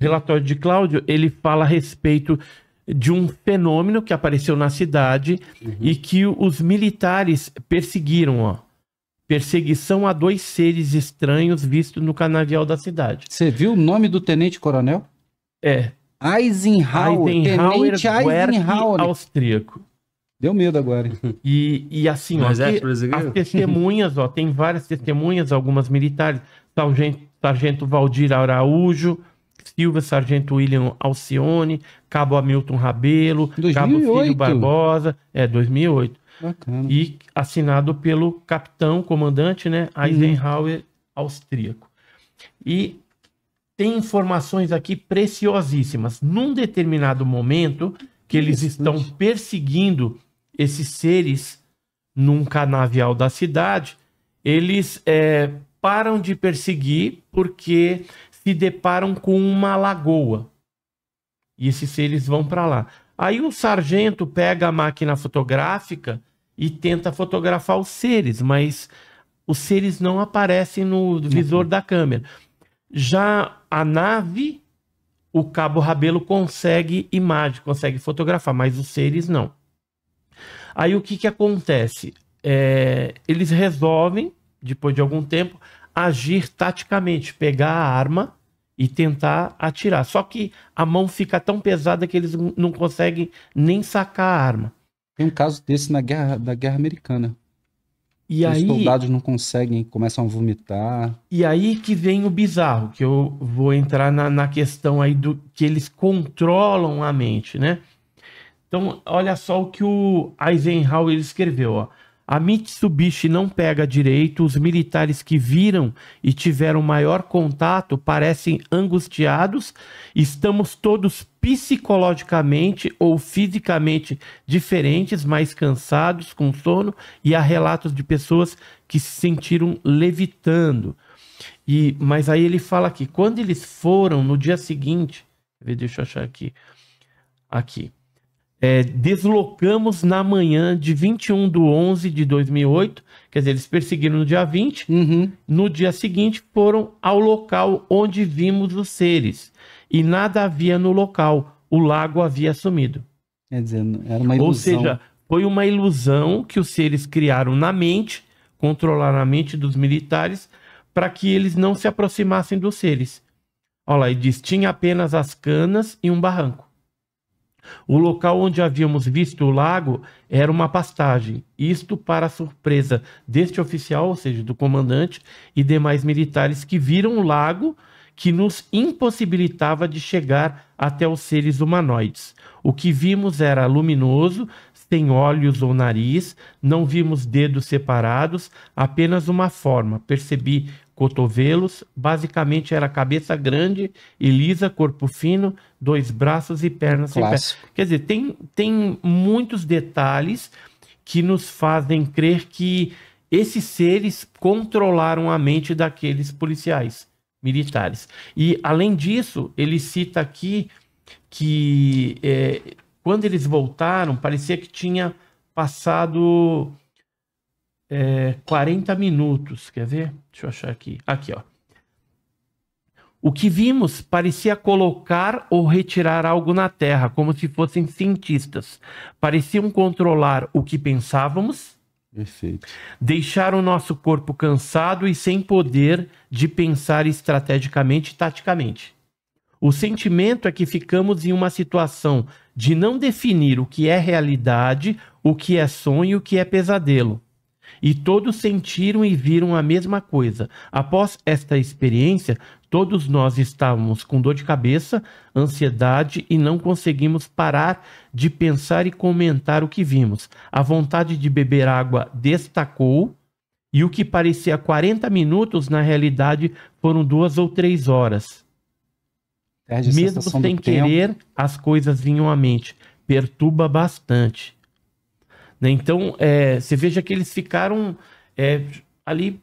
relatório de Cláudio, ele fala a respeito de um fenômeno que apareceu na cidade uhum. e que os militares perseguiram, ó. Perseguição a dois seres estranhos vistos no canavial da cidade. Você viu o nome do tenente coronel? É. Eisenhower. Eisenhower tenente Eisenhower. austríaco. Deu medo agora. E, e assim, ó, é as testemunhas, ó, tem várias testemunhas, algumas militares, sargento, sargento Valdir Araújo, Silva, Sargento William Alcione, Cabo Hamilton Rabelo, 2008. Cabo Filho Barbosa, é 2008. Bacana. E assinado pelo capitão, comandante, né, uhum. Eisenhower uhum. austríaco. E tem informações aqui preciosíssimas. Num determinado momento que eles estão perseguindo esses seres num canavial da cidade, eles é, param de perseguir porque se deparam com uma lagoa. E esses seres vão para lá. Aí o sargento pega a máquina fotográfica e tenta fotografar os seres, mas os seres não aparecem no visor uhum. da câmera. Já a nave, o cabo rabelo consegue imagem, consegue fotografar, mas os seres não. Aí o que, que acontece? É, eles resolvem, depois de algum tempo, agir taticamente, pegar a arma e tentar atirar. Só que a mão fica tão pesada que eles não conseguem nem sacar a arma. Tem um caso desse na guerra, da guerra americana. E Os aí, soldados não conseguem, começam a vomitar. E aí que vem o bizarro, que eu vou entrar na, na questão aí do que eles controlam a mente, né? Então, olha só o que o Eisenhower escreveu. Ó. A Mitsubishi não pega direito, os militares que viram e tiveram maior contato parecem angustiados. Estamos todos psicologicamente ou fisicamente diferentes, mais cansados, com sono, e há relatos de pessoas que se sentiram levitando. E mas aí ele fala que quando eles foram no dia seguinte, deixa eu achar aqui. Aqui é, deslocamos na manhã de 21 de 11 de 2008, quer dizer, eles perseguiram no dia 20, uhum. no dia seguinte foram ao local onde vimos os seres, e nada havia no local, o lago havia sumido. Quer dizer, era uma ilusão. Ou seja, foi uma ilusão que os seres criaram na mente, controlaram a mente dos militares, para que eles não se aproximassem dos seres. Olha lá, e diz, tinha apenas as canas e um barranco. O local onde havíamos visto o lago era uma pastagem, isto para surpresa deste oficial, ou seja, do comandante e demais militares que viram o lago que nos impossibilitava de chegar até os seres humanoides. O que vimos era luminoso, sem olhos ou nariz, não vimos dedos separados, apenas uma forma. Percebi cotovelos, basicamente era cabeça grande e lisa, corpo fino, dois braços e pernas Clássico. sem pé. Quer dizer, tem, tem muitos detalhes que nos fazem crer que esses seres controlaram a mente daqueles policiais militares. E, além disso, ele cita aqui que é, quando eles voltaram, parecia que tinha passado é, 40 minutos. Quer ver? Deixa eu achar aqui. Aqui, ó. O que vimos parecia colocar ou retirar algo na Terra, como se fossem cientistas. Pareciam controlar o que pensávamos. Perfeito. Deixar o nosso corpo cansado e sem poder de pensar estrategicamente e taticamente. O sentimento é que ficamos em uma situação de não definir o que é realidade, o que é sonho, o que é pesadelo. E todos sentiram e viram a mesma coisa. Após esta experiência, todos nós estávamos com dor de cabeça, ansiedade e não conseguimos parar de pensar e comentar o que vimos. A vontade de beber água destacou e o que parecia 40 minutos, na realidade, foram duas ou três horas. Mesmo sem querer, tempo. as coisas vinham à mente. Perturba bastante. Né? Então, é, você veja que eles ficaram é, ali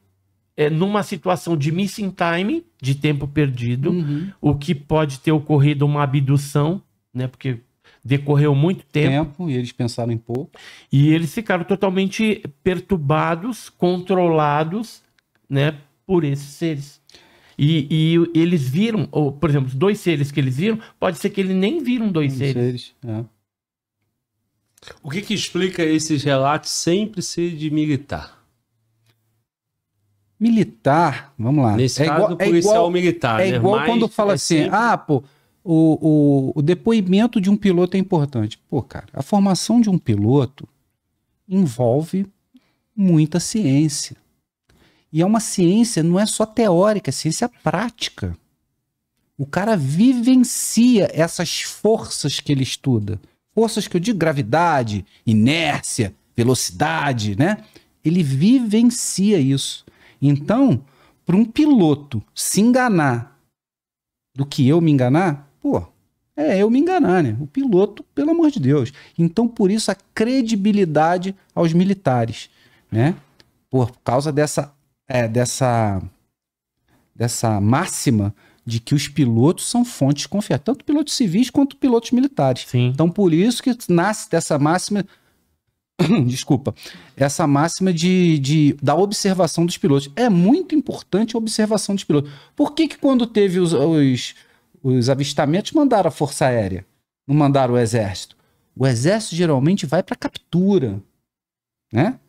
é, numa situação de missing time, de tempo perdido, uhum. o que pode ter ocorrido uma abdução, né? Porque decorreu muito tempo. tempo. E eles pensaram em pouco. E eles ficaram totalmente perturbados, controlados, né? Por esses seres. E, e eles viram, ou, por exemplo, dois seres que eles viram, pode ser que eles nem viram dois um seres. seres é. O que, que explica esses relatos sempre ser de militar? Militar, vamos lá. Nesse é caso, igual, policial é igual, militar. É né? igual quando fala é assim, sempre... ah, pô, o, o, o depoimento de um piloto é importante. Pô, cara, a formação de um piloto envolve muita ciência. E é uma ciência, não é só teórica, é ciência prática. O cara vivencia essas forças que ele estuda forças que eu digo, gravidade, inércia, velocidade, né? Ele vivencia isso. Então, para um piloto se enganar do que eu me enganar, pô, é eu me enganar, né? O piloto, pelo amor de Deus. Então, por isso, a credibilidade aos militares, né? Por causa dessa, é, dessa, dessa máxima de que os pilotos são fontes confiáveis, tanto pilotos civis quanto pilotos militares. Sim. Então, por isso que nasce dessa máxima. Desculpa, essa máxima de, de, da observação dos pilotos. É muito importante a observação dos pilotos. Por que, que quando teve os, os, os avistamentos, mandaram a Força Aérea? Não mandaram o Exército? O Exército geralmente vai para captura, né?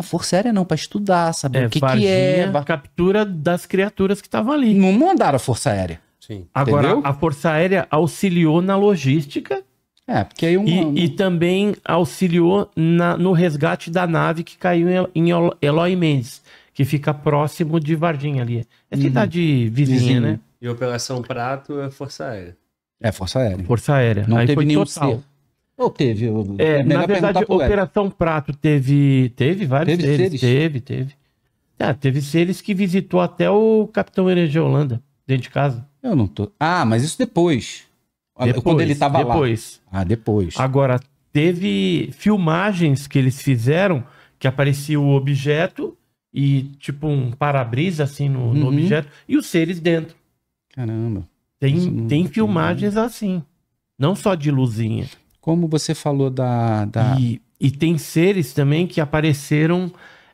uma força aérea não, para estudar, saber é, o que, que é. Var... Captura das criaturas que estavam ali. Não mandaram a força aérea. Sim. Agora, entendeu? a força aérea auxiliou na logística. É, porque aí um, e, e também auxiliou na, no resgate da nave que caiu em, em Eloy Mendes, que fica próximo de Varginha ali. É uhum. cidade uhum. vizinha, vizinha, né? E Operação Prato é Força Aérea. É, Força Aérea. Força Aérea. Não aí teve nenhum total. C. Ou teve? É, na verdade, Operação Prato teve. Teve vários teve seres, seres. Teve, teve. Ah, teve seres que visitou até o Capitão Energia Holanda, dentro de casa. Eu não tô. Ah, mas isso depois. depois Quando ele tava depois. lá. Ah, depois. Agora, teve filmagens que eles fizeram que aparecia o objeto e, tipo, um para-brisa assim no, uhum. no, objeto e os seres dentro. Caramba. Tem, tem filmagens assim. Não só de luzinha. Como você falou da. da... E, e tem seres também que apareceram.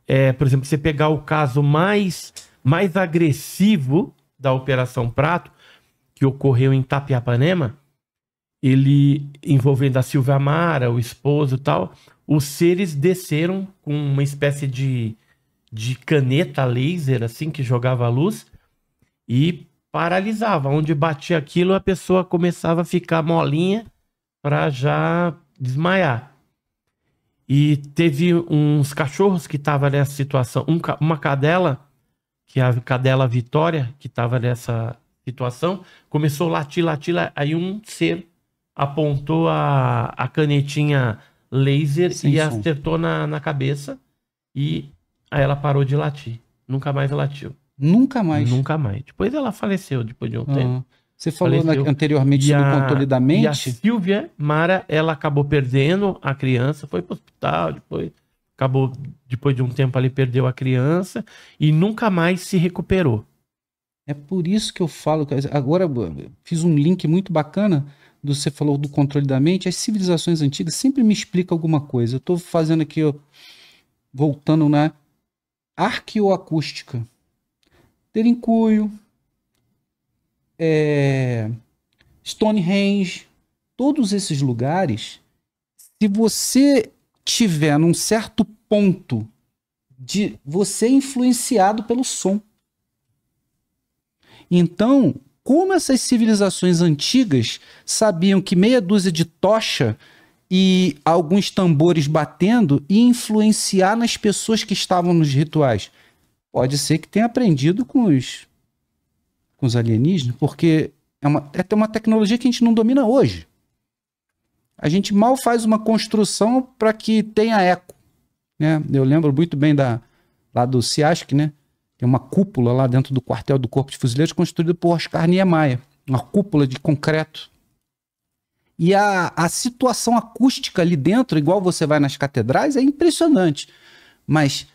É, por exemplo, você pegar o caso mais, mais agressivo da Operação Prato, que ocorreu em Tapiapanema, ele envolvendo a Silvia Amara, o esposo tal, os seres desceram com uma espécie de, de caneta laser, assim, que jogava a luz, e paralisava. Onde batia aquilo, a pessoa começava a ficar molinha para já desmaiar. E teve uns cachorros que estavam nessa situação, um, uma cadela, que é a cadela Vitória, que estava nessa situação, começou a latir, latir, latir, aí um ser apontou a, a canetinha laser Sem e som. acertou na, na cabeça e aí ela parou de latir. Nunca mais latiu. Nunca mais? Nunca mais. Depois ela faleceu, depois de um uhum. tempo. Você falou na, anteriormente sobre a, controle da mente. E a Silvia Mara, ela acabou perdendo a criança, foi para o hospital, depois acabou, depois de um tempo ali, perdeu a criança e nunca mais se recuperou. É por isso que eu falo, agora fiz um link muito bacana, do, você falou do controle da mente, as civilizações antigas sempre me explicam alguma coisa. Eu estou fazendo aqui, ó, voltando na arqueoacústica. cuio, é, Stonehenge, todos esses lugares, se você tiver num certo ponto de você é influenciado pelo som. Então, como essas civilizações antigas sabiam que meia dúzia de tocha e alguns tambores batendo e influenciar nas pessoas que estavam nos rituais? Pode ser que tenha aprendido com os com os alienígenas, porque é, uma, é uma tecnologia que a gente não domina hoje. A gente mal faz uma construção para que tenha eco. Né? Eu lembro muito bem da, lá do CIASC, né? Tem uma cúpula lá dentro do quartel do Corpo de Fuzileiros construída por Oscar Niemeyer, uma cúpula de concreto. E a, a situação acústica ali dentro, igual você vai nas catedrais, é impressionante. Mas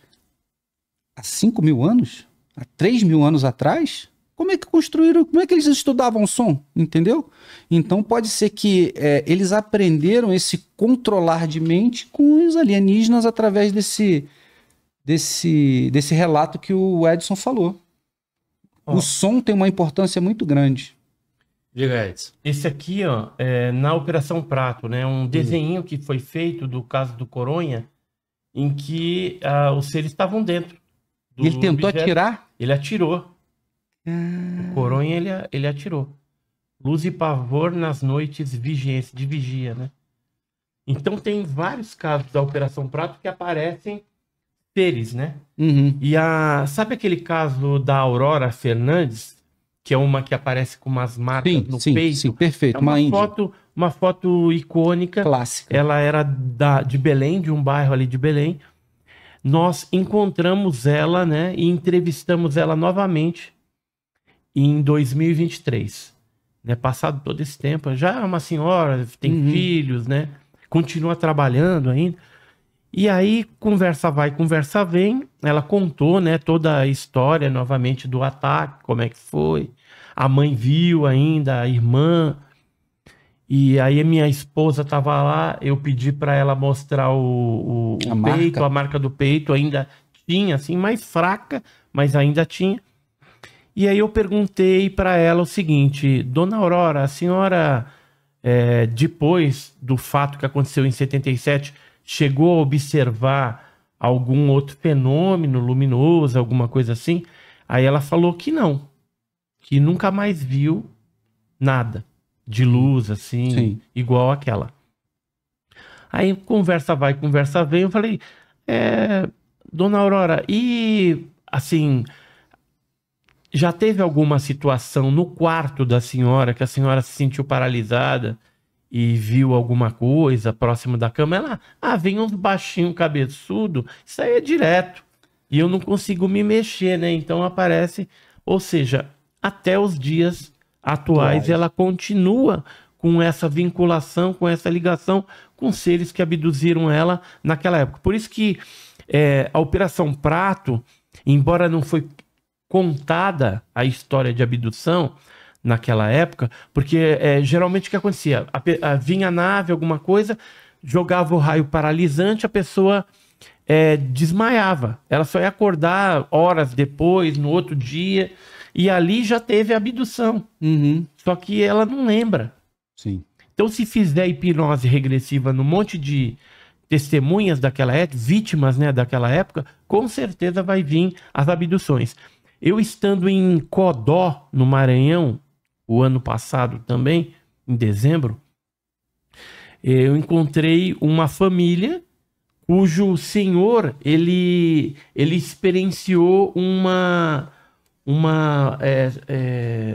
há 5 mil anos, há 3 mil anos atrás, como é que construíram, como é que eles estudavam som, entendeu? Então pode ser que é, eles aprenderam esse controlar de mente com os alienígenas através desse, desse, desse relato que o Edson falou. Oh. O som tem uma importância muito grande. Diga, Edson. Esse aqui, ó, é na Operação Prato, né? Um hum. desenho que foi feito do caso do Coronha, em que ah, os seres estavam dentro. Ele tentou objeto. atirar? Ele atirou. Ah. O coronha, ele, ele atirou. Luz e pavor nas noites vigência, de vigia, né? Então tem vários casos da Operação Prato que aparecem seres, né? Uhum. E a, sabe aquele caso da Aurora Fernandes? Que é uma que aparece com umas marcas sim, no sim, peito. Sim, perfeito. É uma, uma foto, uma foto icônica. Clássica. Ela era da, de Belém, de um bairro ali de Belém. Nós encontramos ela, né? E entrevistamos ela novamente em 2023. Né? Passado todo esse tempo, já é uma senhora, tem uhum. filhos, né? Continua trabalhando ainda. E aí, conversa vai, conversa vem. Ela contou, né, toda a história novamente do ataque, como é que foi. A mãe viu ainda, a irmã. E aí, minha esposa estava lá. Eu pedi para ela mostrar o, o, a o peito, a marca do peito. Ainda tinha, assim, mais fraca, mas ainda tinha. E aí eu perguntei para ela o seguinte: Dona Aurora, a senhora, é, depois do fato que aconteceu em 77, chegou a observar algum outro fenômeno luminoso, alguma coisa assim? Aí ela falou que não, que nunca mais viu nada de luz assim, Sim. igual aquela. Aí conversa vai, conversa vem. Eu falei, é, Dona Aurora, e assim, já teve alguma situação no quarto da senhora que a senhora se sentiu paralisada e viu alguma coisa próximo da cama? Ela, ah, vem um baixinho cabeçudo, isso aí é direto. E eu não consigo me mexer, né? Então aparece, ou seja, até os dias atuais ela continua com essa vinculação, com essa ligação com seres que abduziram ela naquela época. Por isso que é, a Operação Prato, embora não foi contada a história de abdução naquela época, porque é, geralmente o que acontecia? A, a, vinha a nave, alguma coisa, jogava o raio paralisante, a pessoa é, desmaiava. Ela só ia acordar horas depois, no outro dia, e ali já teve abdução. Uhum. Só que ela não lembra. Sim. Então, se fizer hipnose regressiva num monte de testemunhas daquela época, vítimas né, daquela época, com certeza vai vir as abduções. Eu estando em Codó, no Maranhão, o ano passado também, em dezembro, eu encontrei uma família cujo senhor ele ele experienciou uma uma é,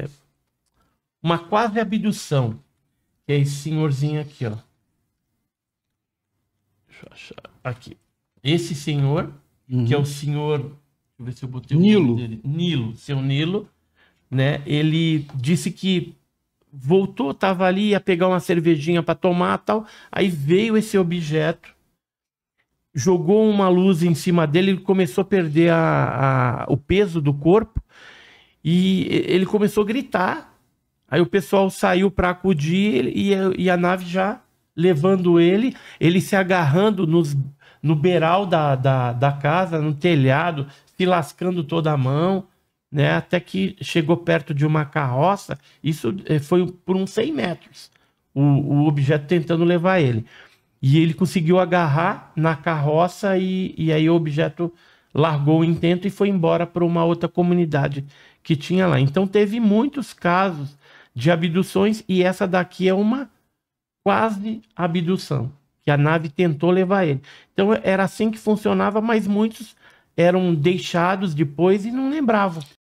é, uma quase abdução que é esse senhorzinho aqui ó deixa eu achar aqui esse senhor uhum. que é o uhum. senhor eu ver se eu botei Nilo. Nilo, seu Nilo, né? Ele disse que voltou, tava ali, ia pegar uma cervejinha para tomar tal. Aí veio esse objeto, jogou uma luz em cima dele, ele começou a perder a, a, o peso do corpo e ele começou a gritar. Aí o pessoal saiu para acudir e, e a nave já levando ele, ele se agarrando nos no beiral da, da, da casa, no telhado, se lascando toda a mão, né? Até que chegou perto de uma carroça. Isso eh, foi por uns 100 metros. O, o objeto tentando levar ele. E ele conseguiu agarrar na carroça e, e aí o objeto largou o intento e foi embora para uma outra comunidade que tinha lá. Então teve muitos casos de abduções e essa daqui é uma quase abdução que a nave tentou levar ele. Então era assim que funcionava, mas muitos eram deixados depois e não lembravam.